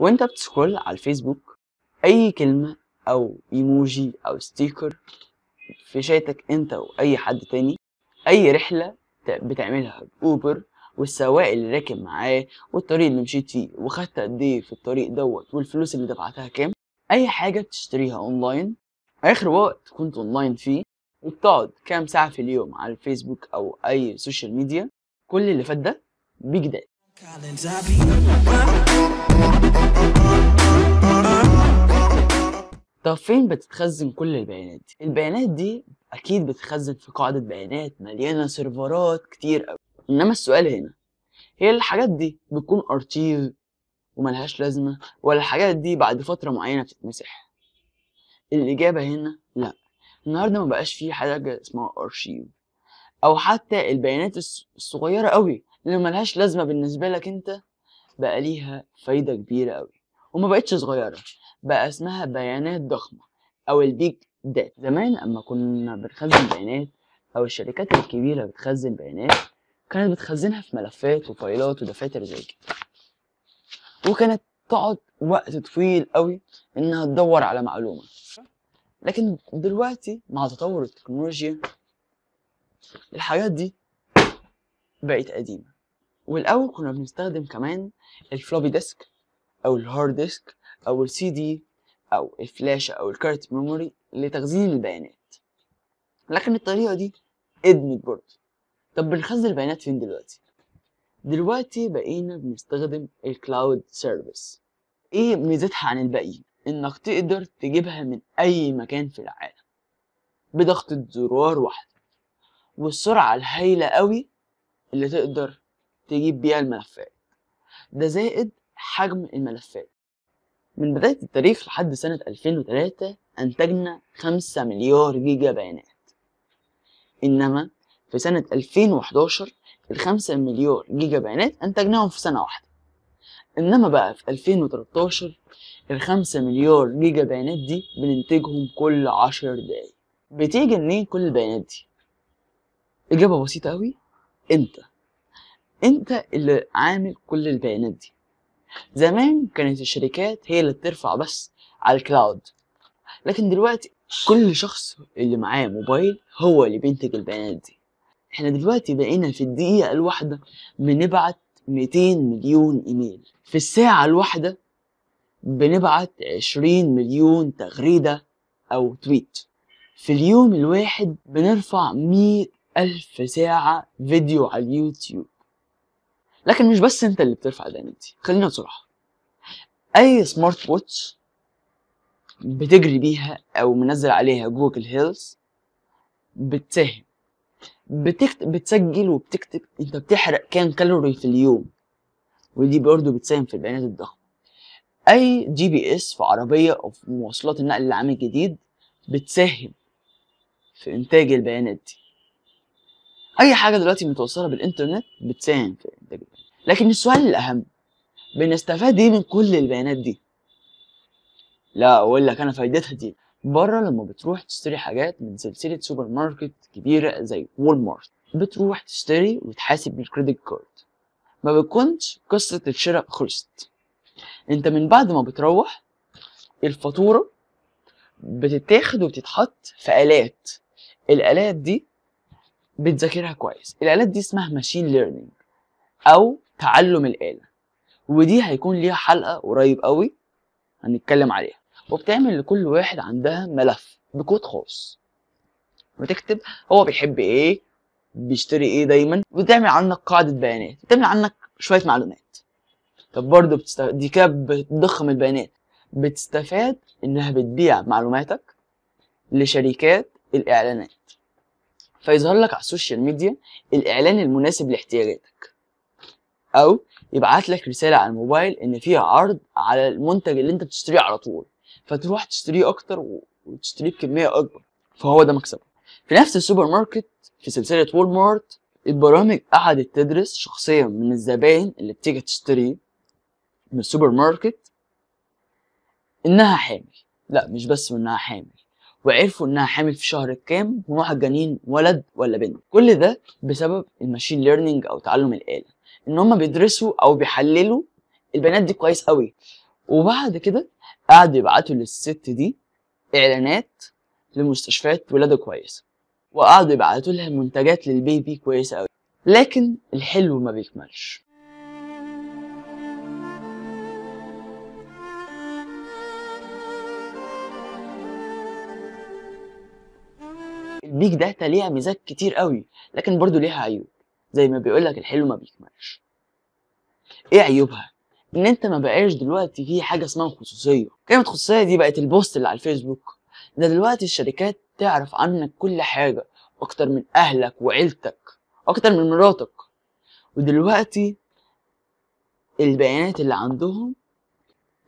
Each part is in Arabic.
وانت بتسكرول على الفيسبوك اي كلمة او ايموجي او ستيكر في شاتك انت واي حد تاني اي رحلة بتعملها باوبر والسواق اللي راكب معاه والطريق اللي مشيت فيه وخدت قد ايه في الطريق دوت والفلوس اللي دفعتها كام اي حاجة بتشتريها اونلاين اخر وقت كنت اونلاين فيه وبتقعد كام ساعة في اليوم على الفيسبوك او اي سوشيال ميديا كل اللي فات ده بيجدد طب فين بتتخزن كل البيانات دي؟ البيانات دي أكيد بتتخزن في قاعدة بيانات مليانة سيرفرات كتير أوي إنما السؤال هنا هي الحاجات دي بتكون أرشيف وملهاش لازمة ولا الحاجات دي بعد فترة معينة بتتمسح؟ الإجابة هنا لأ النهاردة مبقاش فيه حاجة اسمها أرشيف أو حتى البيانات الصغيرة أوي اللي ملهاش لازمه بالنسبه لك انت بقى ليها فايده كبيره قوي وما بقتش صغيره بقى اسمها بيانات ضخمه او البيج داتا زمان اما كنا بنخزن بيانات او الشركات الكبيره بتخزن بيانات كانت بتخزنها في ملفات وفايلات ودفاتر زي كده وكانت تقعد وقت طويل قوي انها تدور على معلومه لكن دلوقتي مع تطور التكنولوجيا الحاجات دي بقت قديمة والأول كنا بنستخدم كمان الفلوبي ديسك أو الهارد ديسك أو السي دي أو الفلاشة أو الكارت ميموري لتخزين البيانات لكن الطريقة دي ادمت برضه طب بنخزن البيانات فين دلوقتي؟ دلوقتي بقينا بنستخدم الكلاود سيرفيس ايه ميزتها عن الباقي انك تقدر تجيبها من اي مكان في العالم بضغطة زرار واحدة والسرعة الهايلة قوي اللي تقدر تجيب بيها الملفات ده زائد حجم الملفات من بداية التاريخ لحد سنة 2003 أنتجنا 5 مليار جيجا بيانات إنما في سنة 2011 ال 5 مليار جيجا بيانات أنتجناهم في سنة واحدة إنما بقى في 2013 ال 5 مليار جيجا بيانات دي بننتجهم كل 10 دقايق بتيجي منين كل البيانات دي؟ إجابة بسيطة أوي انت انت اللي عامل كل البيانات دي زمان كانت الشركات هي اللي بترفع بس على الكلاود لكن دلوقتي كل شخص اللي معاه موبايل هو اللي بينتج البيانات دي احنا دلوقتي بقينا في الدقيقة الواحدة بنبعت 200 مليون ايميل في الساعة الواحدة بنبعت 20 مليون تغريدة او تويت في اليوم الواحد بنرفع 100 ألف ساعة فيديو على اليوتيوب لكن مش بس انت اللي بترفع دينتي خلينا صراحة اي سمارت ووتش بتجري بيها او منزل عليها جوجل هيلز بتساهم بتكت... بتسجل وبتكتب انت بتحرق كام كالوري في اليوم ودي برضه بتساهم في البيانات الضخمه اي جي بي اس في عربيه او في مواصلات النقل العام الجديد بتساهم في انتاج البيانات دي اي حاجه دلوقتي متوصله بالانترنت بتساهم في الانتاج لكن السؤال الاهم بنستفاد ايه من كل البيانات دي لا اقول لك انا فايدتها دي بره لما بتروح تشتري حاجات من سلسله سوبر ماركت كبيره زي وول مارت بتروح تشتري وتحاسب بالكريدت كارد ما بتكونش قصه الشراء خلصت انت من بعد ما بتروح الفاتوره بتتاخد وبتتحط في الات الالات دي بتذاكرها كويس الالات دي اسمها ماشين ليرنينج او تعلم الاله ودي هيكون ليها حلقه قريب قوي هنتكلم عليها وبتعمل لكل واحد عندها ملف بكود خاص وتكتب هو بيحب ايه بيشتري ايه دايما وتعمل عنك قاعده بيانات بتعمل عنك شويه معلومات طب برضه بتست... دي كده بتضخم البيانات بتستفاد انها بتبيع معلوماتك لشركات الاعلانات فيظهر لك على السوشيال ميديا الإعلان المناسب لاحتياجاتك أو يبعت لك رسالة على الموبايل إن فيها عرض على المنتج اللي أنت بتشتريه على طول فتروح تشتريه أكتر وتشتريه بكمية أكبر فهو ده مكسبه في نفس السوبر ماركت في سلسلة وول مارت البرامج قعدت تدرس شخصية من الزباين اللي بتيجي تشتري من السوبر ماركت إنها حامل لا مش بس إنها حامل وعرفوا انها حامل في شهر كام ونوع الجنين ولد ولا بنت كل ده بسبب الماشين ليرنينج او تعلم الاله ان هم بيدرسوا او بيحللوا البنات دي كويس قوي وبعد كده قعدوا يبعتوا للست دي اعلانات لمستشفيات ولاده كويسه وقعدوا يبعتوا لها منتجات للبيبي كويسه قوي لكن الحلو ما بيكملش البيج داتا ليها ميزات كتير قوي لكن برضو ليها عيوب زي ما بيقول لك الحلو ما بيكملش ايه عيوبها ان انت ما بقاش دلوقتي في حاجه اسمها خصوصيه كلمه خصوصيه دي بقت البوست اللي على الفيسبوك ده دلوقتي الشركات تعرف عنك كل حاجه اكتر من اهلك وعيلتك اكتر من مراتك ودلوقتي البيانات اللي عندهم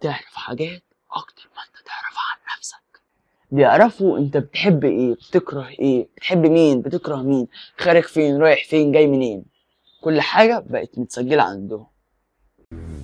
تعرف حاجات اكتر من بيعرفوا انت بتحب ايه بتكره ايه بتحب مين بتكره مين خارج فين رايح فين جاي منين كل حاجة بقت متسجلة عندهم